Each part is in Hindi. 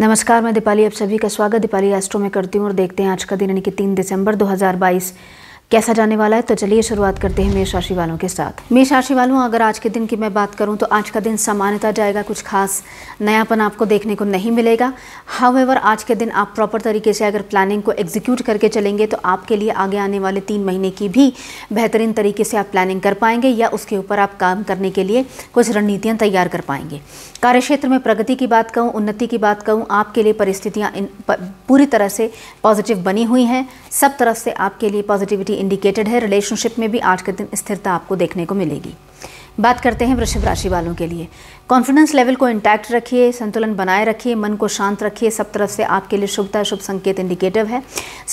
नमस्कार मैं दीपाली आप सभी का स्वागत दीपाली एस्ट्रो में करती हूँ और देखते हैं आज का दिन यानी कि तीन दिसंबर 2022 कैसा जाने वाला है तो चलिए शुरुआत करते हैं मेष राशि वालों के साथ मेष राशि वालों अगर आज के दिन की मैं बात करूं तो आज का दिन सामान्यता जाएगा कुछ खास नयापन आपको देखने को नहीं मिलेगा हावेवर आज के दिन आप प्रॉपर तरीके से अगर प्लानिंग को एग्जीक्यूट करके चलेंगे तो आपके लिए आगे आने वाले तीन महीने की भी बेहतरीन तरीके से आप प्लानिंग कर पाएंगे या उसके ऊपर आप काम करने के लिए कुछ रणनीतियाँ तैयार कर पाएंगे कार्यक्षेत्र में प्रगति की बात कहूँ उन्नति की बात कहूँ आपके लिए परिस्थितियाँ पूरी तरह से पॉजिटिव बनी हुई हैं सब तरफ से आपके लिए पॉजिटिविटी इंडिकेटेड है रिलेशनशिप में भी आज के दिन स्थिरता आपको देखने को मिलेगी बात करते हैं वृषभ राशि वालों के लिए कॉन्फिडेंस लेवल को इंटैक्ट रखिए संतुलन बनाए रखिए मन को शांत रखिए सब तरफ से आपके लिए शुभता शुभ संकेत इंडिकेटिव है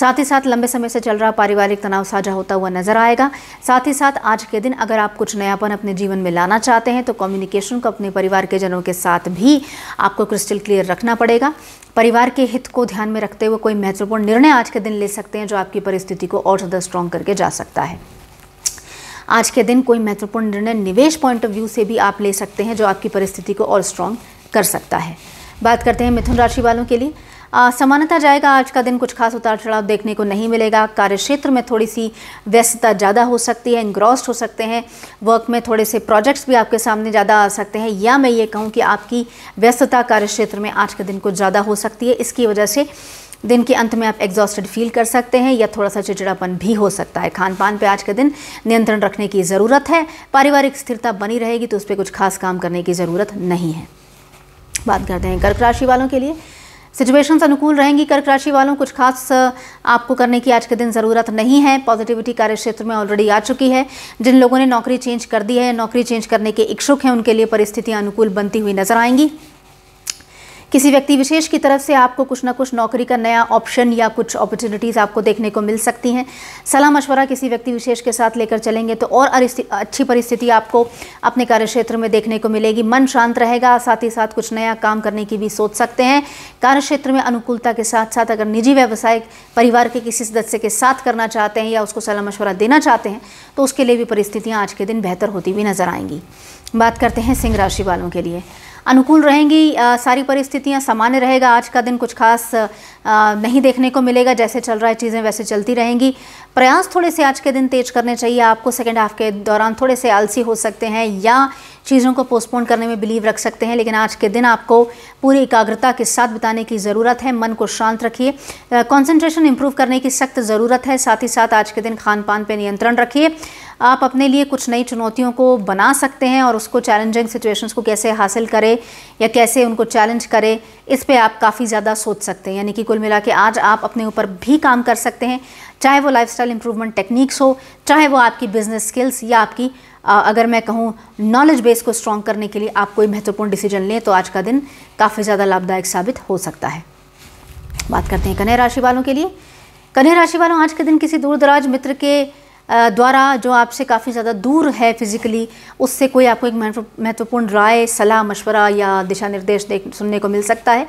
साथ ही साथ लंबे समय से चल रहा पारिवारिक तनाव साझा होता हुआ नजर आएगा साथ ही साथ आज के दिन अगर आप कुछ नयापन अपने जीवन में लाना चाहते हैं तो कम्युनिकेशन को अपने परिवार के जनों के साथ भी आपको क्रिस्टल क्लियर रखना पड़ेगा परिवार के हित को ध्यान में रखते हुए कोई महत्वपूर्ण निर्णय आज के दिन ले सकते हैं जो आपकी परिस्थिति को और ज़्यादा स्ट्रॉन्ग करके जा सकता है आज के दिन कोई महत्वपूर्ण निर्णय निवेश पॉइंट ऑफ व्यू से भी आप ले सकते हैं जो आपकी परिस्थिति को और स्ट्रांग कर सकता है बात करते हैं मिथुन राशि वालों के लिए समानता जाएगा आज का दिन कुछ खास उतार चढ़ाव देखने को नहीं मिलेगा कार्य क्षेत्र में थोड़ी सी व्यस्तता ज़्यादा हो सकती है इंग्रॉस्ड हो सकते हैं वर्क में थोड़े से प्रोजेक्ट्स भी आपके सामने ज़्यादा आ सकते हैं या मैं ये कहूँ कि आपकी व्यस्तता कार्य क्षेत्र में आज के दिन कुछ ज़्यादा हो सकती है इसकी वजह से दिन के अंत में आप एग्जॉस्टेड फील कर सकते हैं या थोड़ा सा चिड़चिड़ापन भी हो सकता है खान पान पर आज के दिन नियंत्रण रखने की ज़रूरत है पारिवारिक स्थिरता बनी रहेगी तो उस पर कुछ खास काम करने की ज़रूरत नहीं है बात करते हैं कर्क राशि वालों के लिए सिचुएशंस अनुकूल रहेंगी कर्क राशि वालों कुछ खास आपको करने की आज के दिन ज़रूरत नहीं है पॉजिटिविटी कार्य क्षेत्र में ऑलरेडी आ चुकी है जिन लोगों ने नौकरी चेंज कर दी है नौकरी चेंज करने के इच्छुक हैं उनके लिए परिस्थितियाँ अनुकूल बनती हुई नजर आएंगी किसी व्यक्ति विशेष की तरफ से आपको कुछ ना कुछ नौकरी का नया ऑप्शन या कुछ अपॉर्चुनिटीज़ आपको देखने को मिल सकती हैं सलाह मशवरा किसी व्यक्ति विशेष के साथ लेकर चलेंगे तो और अच्छी परिस्थिति आपको अपने कार्य क्षेत्र में देखने को मिलेगी मन शांत रहेगा साथ ही साथ कुछ नया काम करने की भी सोच सकते हैं कार्य क्षेत्र में अनुकूलता के साथ साथ अगर निजी व्यवसाय परिवार के किसी सदस्य के साथ करना चाहते हैं या उसको सलाह मशवरा देना चाहते हैं तो उसके लिए भी परिस्थितियाँ आज के दिन बेहतर होती हुई नजर आएंगी बात करते हैं सिंह राशि वालों के लिए अनुकूल रहेंगी आ, सारी परिस्थितियां सामान्य रहेगा आज का दिन कुछ खास आ, नहीं देखने को मिलेगा जैसे चल रहा है चीज़ें वैसे चलती रहेंगी प्रयास थोड़े से आज के दिन तेज करने चाहिए आपको सेकेंड हाफ के दौरान थोड़े से आलसी हो सकते हैं या चीज़ों को पोस्टपोन करने में बिलीव रख सकते हैं लेकिन आज के दिन आपको पूरी एकाग्रता के साथ बिताने की ज़रूरत है मन को शांत रखिए कंसंट्रेशन इंप्रूव करने की सख्त ज़रूरत है साथ ही साथ आज के दिन खान पान पर नियंत्रण रखिए आप अपने लिए कुछ नई चुनौतियों को बना सकते हैं और उसको चैलेंजिंग सिचुएशंस को कैसे हासिल करें या कैसे उनको चैलेंज करें इस पर आप काफ़ी ज़्यादा सोच सकते हैं यानी कि कुल मिला के आज आप अपने ऊपर भी काम कर सकते हैं चाहे वो स्टाइल इंप्रूवमेंट टेक्निक्स हो चाहे वो आपकी बिजनेस स्किल्स या आपकी आ, अगर मैं कहूँ नॉलेज बेस को स्ट्रॉन्ग करने के लिए आप कोई महत्वपूर्ण डिसीजन लें तो आज का दिन काफ़ी ज़्यादा लाभदायक साबित हो सकता है बात करते हैं कन्या राशि वालों के लिए कन्या राशि वालों आज के दिन किसी दूर दराज मित्र के द्वारा जो आपसे काफ़ी ज़्यादा दूर है फिज़िकली उससे कोई आपको एक महत्वपूर्ण राय सलाह मशवरा या दिशा निर्देश देख सुनने को मिल सकता है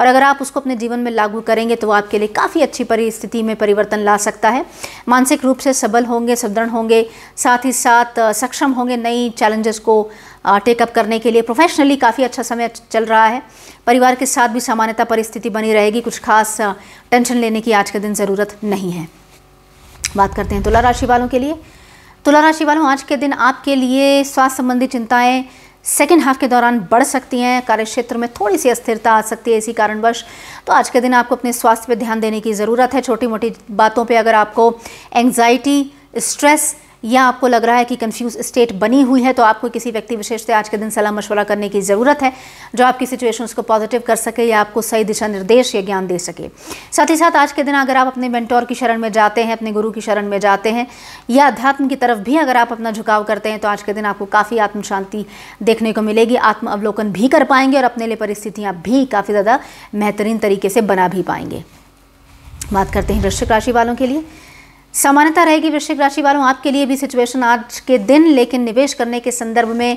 और अगर आप उसको अपने जीवन में लागू करेंगे तो वो आपके लिए काफ़ी अच्छी परिस्थिति में परिवर्तन ला सकता है मानसिक रूप से सबल होंगे सुदृढ़ होंगे साथ ही साथ सक्षम होंगे नई चैलेंजेस को टेकअप करने के लिए प्रोफेशनली काफ़ी अच्छा समय चल रहा है परिवार के साथ भी सामान्यता परिस्थिति बनी रहेगी कुछ खास टेंशन लेने की आज के दिन ज़रूरत नहीं है बात करते हैं तुला राशि वालों के लिए तुला राशि वालों आज के दिन आपके लिए स्वास्थ्य संबंधी चिंताएं सेकेंड हाफ के दौरान बढ़ सकती हैं कार्य क्षेत्र में थोड़ी सी अस्थिरता आ सकती है इसी कारणवश तो आज के दिन आपको अपने स्वास्थ्य पर ध्यान देने की ज़रूरत है छोटी मोटी बातों पर अगर आपको एंग्जाइटी स्ट्रेस या आपको लग रहा है कि कंफ्यूज स्टेट बनी हुई है तो आपको किसी व्यक्ति विशेष से आज के दिन सलाह मशवरा करने की ज़रूरत है जो आपकी सिचुएशंस को पॉजिटिव कर सके या आपको सही दिशा निर्देश या ज्ञान दे सके साथ ही साथ आज के दिन अगर आप अपने मेंटोर की शरण में जाते हैं अपने गुरु की शरण में जाते हैं या अध्यात्म की तरफ भी अगर आप अपना झुकाव करते हैं तो आज के दिन आपको काफ़ी आत्म शांति देखने को मिलेगी आत्म अवलोकन भी कर पाएंगे और अपने लिए परिस्थितियाँ भी काफ़ी ज़्यादा बेहतरीन तरीके से बना भी पाएंगे बात करते हैं वृश्चिक राशि वालों के लिए समानता रहेगी वृश्चिक राशि वालों आपके लिए भी सिचुएशन आज के दिन लेकिन निवेश करने के संदर्भ में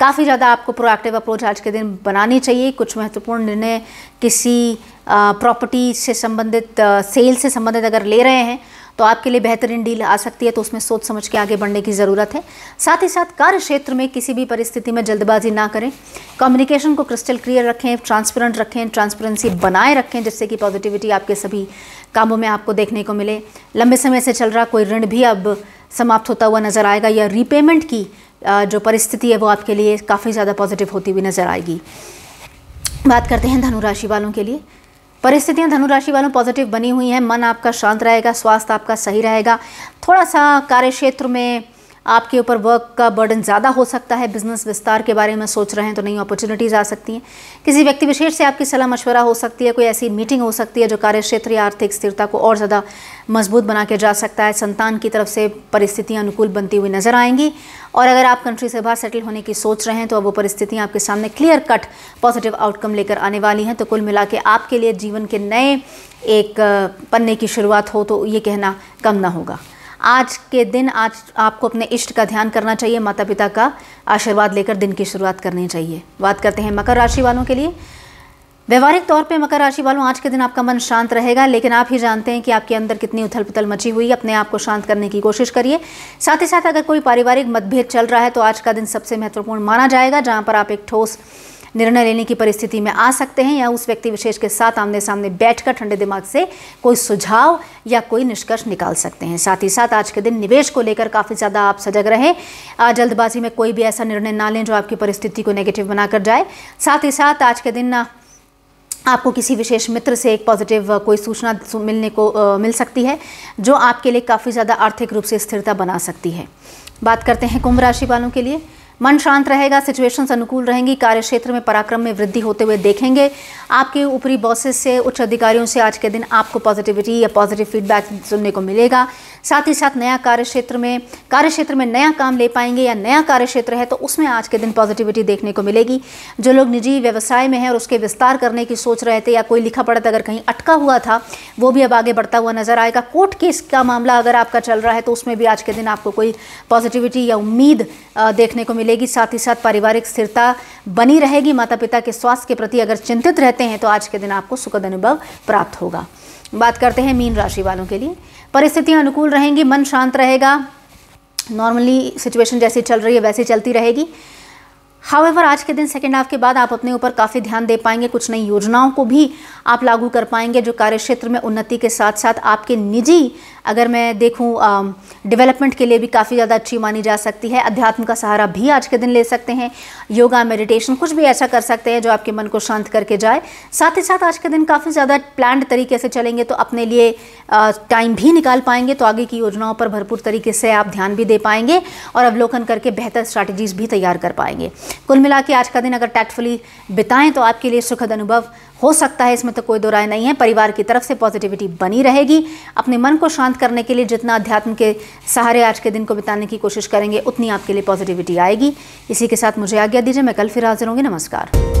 काफ़ी ज़्यादा आपको प्रोएक्टिव अप्रोच आज के दिन बनानी चाहिए कुछ महत्वपूर्ण निर्णय किसी प्रॉपर्टी से संबंधित सेल से संबंधित अगर ले रहे हैं तो आपके लिए बेहतरीन डील आ सकती है तो उसमें सोच समझ के आगे बढ़ने की ज़रूरत है साथ ही साथ कार्य क्षेत्र में किसी भी परिस्थिति में जल्दबाजी ना करें कम्युनिकेशन को क्रिस्टल क्लियर रखें ट्रांसपेरेंट रखें ट्रांसपेरेंसी बनाए रखें जिससे कि पॉजिटिविटी आपके सभी कामों में आपको देखने को मिले लंबे समय से चल रहा कोई ऋण भी अब समाप्त होता हुआ नज़र आएगा या रीपेमेंट की जो परिस्थिति है वो आपके लिए काफ़ी ज़्यादा पॉजिटिव होती हुई नज़र आएगी बात करते हैं धनुराशि वालों के लिए परिस्थितियां धनुराशि वालों पॉजिटिव बनी हुई हैं मन आपका शांत रहेगा स्वास्थ्य आपका सही रहेगा थोड़ा सा कार्य क्षेत्र में आपके ऊपर वर्क का बर्डन ज़्यादा हो सकता है बिजनेस विस्तार के बारे में सोच रहे हैं तो नई अपॉर्चुनिटीज़ आ सकती हैं किसी व्यक्ति विशेष से आपकी सलाह मशवरा हो सकती है कोई ऐसी मीटिंग हो सकती है जो कार्य क्षेत्र या आर्थिक स्थिरता को और ज़्यादा मजबूत बना के जा सकता है संतान की तरफ से परिस्थितियाँ अनुकूल बनती हुई नज़र आएंगी और अगर आप कंट्री से बाहर सेटल होने की सोच रहे हैं तो अब वो परिस्थितियाँ आपके सामने क्लियर कट पॉजिटिव आउटकम लेकर आने वाली हैं तो कुल मिला के आपके लिए जीवन के नए एक पन्ने की शुरुआत हो तो ये कहना कम ना होगा आज के दिन आज आपको अपने इष्ट का ध्यान करना चाहिए माता पिता का आशीर्वाद लेकर दिन की शुरुआत करनी चाहिए बात करते हैं मकर राशि वालों के लिए व्यवहारिक तौर पे मकर राशि वालों आज के दिन आपका मन शांत रहेगा लेकिन आप ही जानते हैं कि आपके अंदर कितनी उथल पुथल मची हुई है अपने आप को शांत करने की कोशिश करिए साथ ही साथ अगर कोई पारिवारिक मतभेद चल रहा है तो आज का दिन सबसे महत्वपूर्ण माना जाएगा जहाँ पर आप एक ठोस निर्णय लेने की परिस्थिति में आ सकते हैं या उस व्यक्ति विशेष के साथ आमने सामने बैठकर ठंडे दिमाग से कोई सुझाव या कोई निष्कर्ष निकाल सकते हैं साथ ही साथ आज के दिन निवेश को लेकर काफ़ी ज़्यादा आप सजग रहें जल्दबाजी में कोई भी ऐसा निर्णय ना लें जो आपकी परिस्थिति को नेगेटिव बनाकर जाए साथ ही साथ आज के दिन आपको किसी विशेष मित्र से एक पॉजिटिव कोई सूचना मिलने को आ, मिल सकती है जो आपके लिए काफ़ी ज़्यादा आर्थिक रूप से स्थिरता बना सकती है बात करते हैं कुंभ राशि वालों के लिए मन शांत रहेगा सिचुएशंस अनुकूल रहेंगी कार्य क्षेत्र में पराक्रम में वृद्धि होते हुए देखेंगे आपके ऊपरी बॉसेस से उच्च अधिकारियों से आज के दिन आपको पॉजिटिविटी या पॉजिटिव फीडबैक सुनने को मिलेगा साथ ही साथ नया कार्य क्षेत्र में कार्य क्षेत्र में नया काम ले पाएंगे या नया कार्य क्षेत्र है तो उसमें आज के दिन पॉजिटिविटी देखने को मिलेगी जो लोग निजी व्यवसाय में हैं और उसके विस्तार करने की सोच रहे थे या कोई लिखा पढ़त अगर कहीं अटका हुआ था वो भी अब आगे बढ़ता हुआ नजर आएगा कोर्ट केस का मामला अगर आपका चल रहा है तो उसमें भी आज के दिन आपको कोई पॉजिटिविटी या उम्मीद देखने को मिलेगी साथ ही साथ पारिवारिक स्थिरता बनी रहेगी माता पिता के स्वास्थ्य के प्रति अगर चिंतित रहते हैं तो आज के दिन आपको सुखद अनुभव प्राप्त होगा बात करते हैं मीन राशि वालों के लिए परिस्थितियां अनुकूल रहेंगी मन शांत रहेगा नॉर्मली सिचुएशन जैसी चल रही है वैसी चलती रहेगी हावेवर आज के दिन सेकेंड हाफ के बाद आप अपने ऊपर काफ़ी ध्यान दे पाएंगे कुछ नई योजनाओं को भी आप लागू कर पाएंगे जो कार्य क्षेत्र में उन्नति के साथ साथ आपके निजी अगर मैं देखूं डेवलपमेंट के लिए भी काफ़ी ज़्यादा अच्छी मानी जा सकती है अध्यात्म का सहारा भी आज के दिन ले सकते हैं योगा मेडिटेशन कुछ भी ऐसा कर सकते हैं जो आपके मन को शांत करके जाए साथ ही साथ आज के दिन काफ़ी ज़्यादा प्लान तरीके से चलेंगे तो अपने लिए टाइम भी निकाल पाएंगे तो आगे की योजनाओं पर भरपूर तरीके से आप ध्यान भी दे पाएंगे और अवलोकन करके बेहतर स्ट्रैटेजीज भी तैयार कर पाएंगे कुल मिला के आज का दिन अगर टैक्टफुली बिताएं तो आपके लिए सुखद अनुभव हो सकता है इसमें तो कोई दो राय नहीं है परिवार की तरफ से पॉजिटिविटी बनी रहेगी अपने मन को शांत करने के लिए जितना अध्यात्म के सहारे आज के दिन को बिताने की कोशिश करेंगे उतनी आपके लिए पॉजिटिविटी आएगी इसी के साथ मुझे आज्ञा दीजिए मैं कल फिर हाजिर होंगी नमस्कार